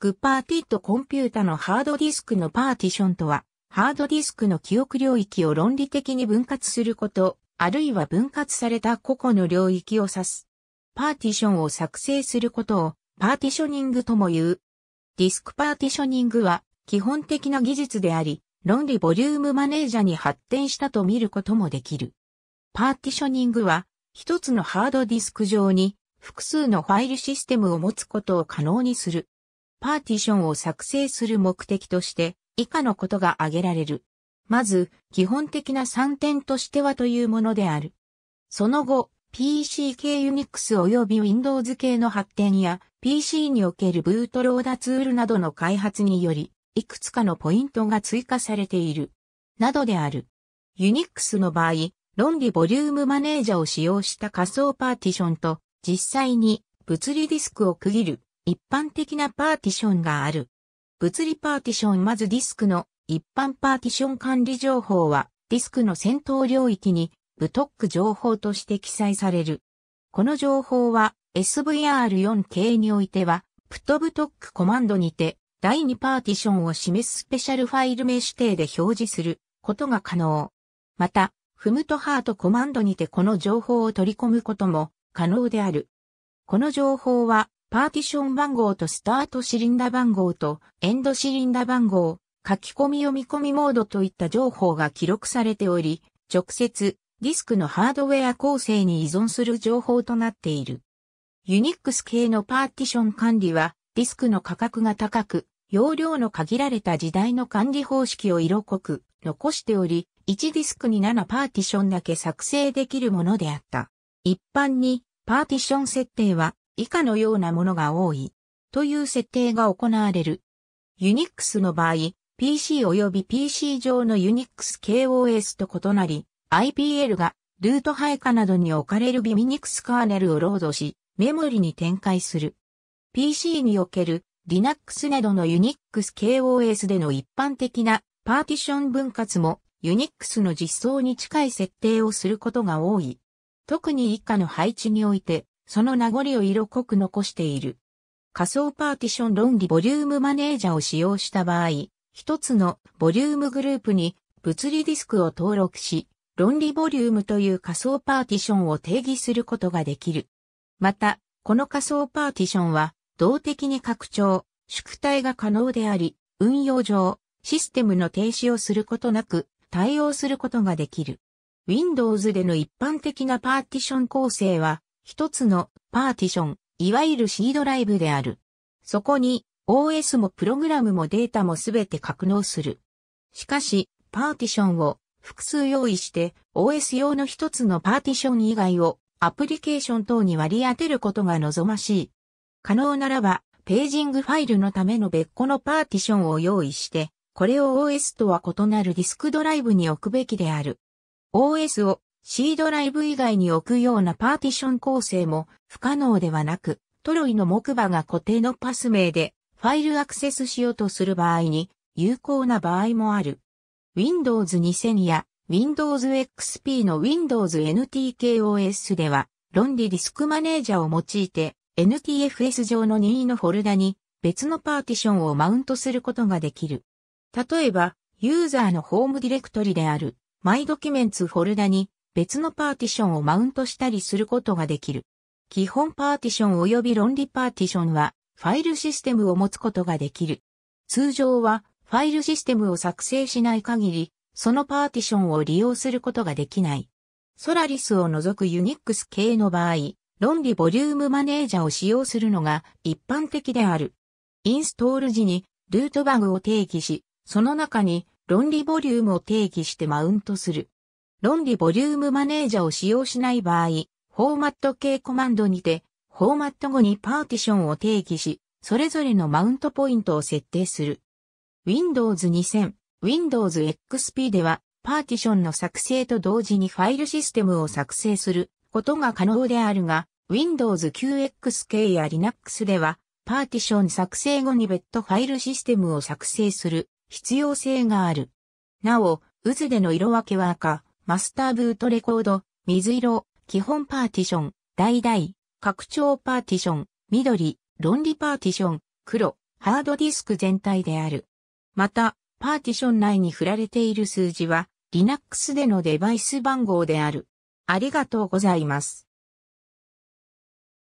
グッパーティットコンピュータのハードディスクのパーティションとは、ハードディスクの記憶領域を論理的に分割すること、あるいは分割された個々の領域を指す。パーティションを作成することを、パーティショニングとも言う。ディスクパーティショニングは、基本的な技術であり、論理ボリュームマネージャーに発展したと見ることもできる。パーティショニングは、一つのハードディスク上に複数のファイルシステムを持つことを可能にする。パーティションを作成する目的として、以下のことが挙げられる。まず、基本的な3点としてはというものである。その後、PC 系 Unix 及び Windows 系の発展や PC におけるブートローダツールなどの開発により、いくつかのポイントが追加されている。などである。Unix の場合、論理ボリュームマネージャを使用した仮想パーティションと、実際に物理ディスクを区切る一般的なパーティションがある。物理パーティションまずディスクの一般パーティション管理情報はディスクの先頭領域にブトック情報として記載される。この情報は SVR4 k においてはプトブトックコマンドにて第2パーティションを示すスペシャルファイル名指定で表示することが可能。また、フムとハートコマンドにてこの情報を取り込むことも可能である。この情報はパーティション番号とスタートシリンダ番号とエンドシリンダ番号、書き込み読み込みモードといった情報が記録されており、直接ディスクのハードウェア構成に依存する情報となっている。ユニックス系のパーティション管理はディスクの価格が高く、容量の限られた時代の管理方式を色濃く残しており、1ディスクに7パーティションだけ作成できるものであった。一般にパーティション設定は以下のようなものが多いという設定が行われる。ユニックスの場合、PC 及び PC 上のユニックス KOS と異なり、IPL がルート配下などに置かれるビミニクスカーネルをロードし、メモリに展開する。PC における Linux などのユニックス KOS での一般的なパーティション分割も Unix の実装に近い設定をすることが多い。特に以下の配置においてその名残を色濃く残している。仮想パーティション論理ボリュームマネージャを使用した場合、一つのボリュームグループに物理ディスクを登録し、論理ボリュームという仮想パーティションを定義することができる。また、この仮想パーティションは、動的に拡張、縮体が可能であり、運用上、システムの停止をすることなく、対応することができる。Windows での一般的なパーティション構成は、一つのパーティション、いわゆる C ドライブである。そこに OS もプログラムもデータもすべて格納する。しかし、パーティションを複数用意して OS 用の一つのパーティション以外をアプリケーション等に割り当てることが望ましい。可能ならば、ページングファイルのための別個のパーティションを用意して、これを OS とは異なるディスクドライブに置くべきである。OS を C ドライブ以外に置くようなパーティション構成も不可能ではなく、トロイの木馬が固定のパス名でファイルアクセスしようとする場合に有効な場合もある。Windows 2000や Windows XP の Windows NTKOS では、論理ディスクマネージャーを用いて NTFS 上の任意のフォルダに別のパーティションをマウントすることができる。例えば、ユーザーのホームディレクトリである My Documents フォルダに別のパーティションをマウントしたりすることができる。基本パーティション及び論理パーティションはファイルシステムを持つことができる。通常はファイルシステムを作成しない限り、そのパーティションを利用することができない。ソラリスを除くユニックス系の場合、論理ボリュームマネージャーを使用するのが一般的である。インストール時にルートバグを定義し、その中に論理ボリュームを定義してマウントする。論理ボリュームマネージャを使用しない場合、フォーマット系コマンドにて、フォーマット後にパーティションを定義し、それぞれのマウントポイントを設定する。Windows 2000、Windows XP では、パーティションの作成と同時にファイルシステムを作成することが可能であるが、Windows q x 系や Linux では、パーティション作成後に別途ファイルシステムを作成する必要性がある。なお、渦での色分けは赤、マスターブートレコード、水色、基本パーティション、大々、拡張パーティション、緑、論理パーティション、黒、ハードディスク全体である。また、パーティション内に振られている数字は、Linux でのデバイス番号である。ありがとうございます。